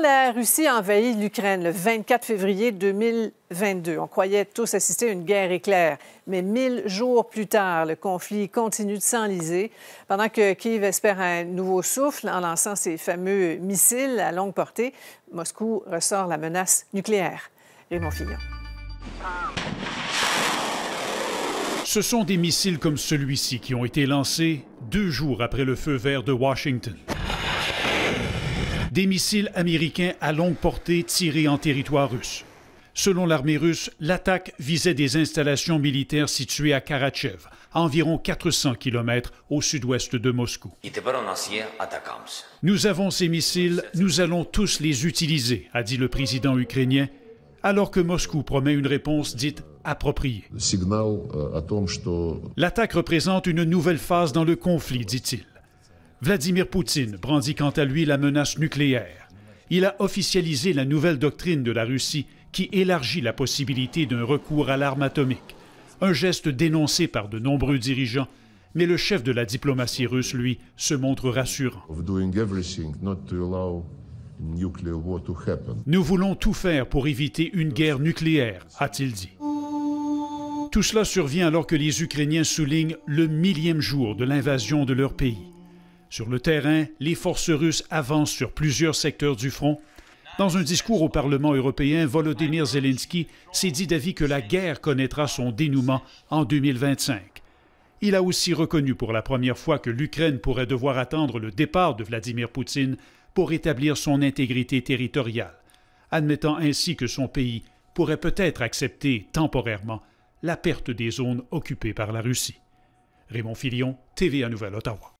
la Russie a envahi l'Ukraine le 24 février 2022, on croyait tous assister à une guerre éclair. Mais mille jours plus tard, le conflit continue de s'enliser. Pendant que Kiev espère un nouveau souffle en lançant ses fameux missiles à longue portée, Moscou ressort la menace nucléaire. Raymond Fillon. Ce sont des missiles comme celui-ci qui ont été lancés deux jours après le feu vert de Washington des missiles américains à longue portée tirés en territoire russe. Selon l'armée russe, l'attaque visait des installations militaires situées à Karachev, à environ 400 km au sud-ouest de Moscou. Nous avons ces missiles, nous allons tous les utiliser, a dit le président ukrainien, alors que Moscou promet une réponse dite appropriée. Euh, l'attaque représente une nouvelle phase dans le conflit, dit-il. Vladimir Poutine brandit quant à lui la menace nucléaire. Il a officialisé la nouvelle doctrine de la Russie qui élargit la possibilité d'un recours à l'arme atomique, un geste dénoncé par de nombreux dirigeants, mais le chef de la diplomatie russe, lui, se montre rassurant. Nous voulons tout faire pour éviter une guerre nucléaire, a-t-il dit. Tout cela survient alors que les Ukrainiens soulignent le millième jour de l'invasion de leur pays. Sur le terrain, les forces russes avancent sur plusieurs secteurs du front. Dans un discours au Parlement européen, Volodymyr Zelensky s'est dit d'avis que la guerre connaîtra son dénouement en 2025. Il a aussi reconnu pour la première fois que l'Ukraine pourrait devoir attendre le départ de Vladimir Poutine pour établir son intégrité territoriale, admettant ainsi que son pays pourrait peut-être accepter temporairement la perte des zones occupées par la Russie. Raymond Filion, TVA Nouvelle Ottawa.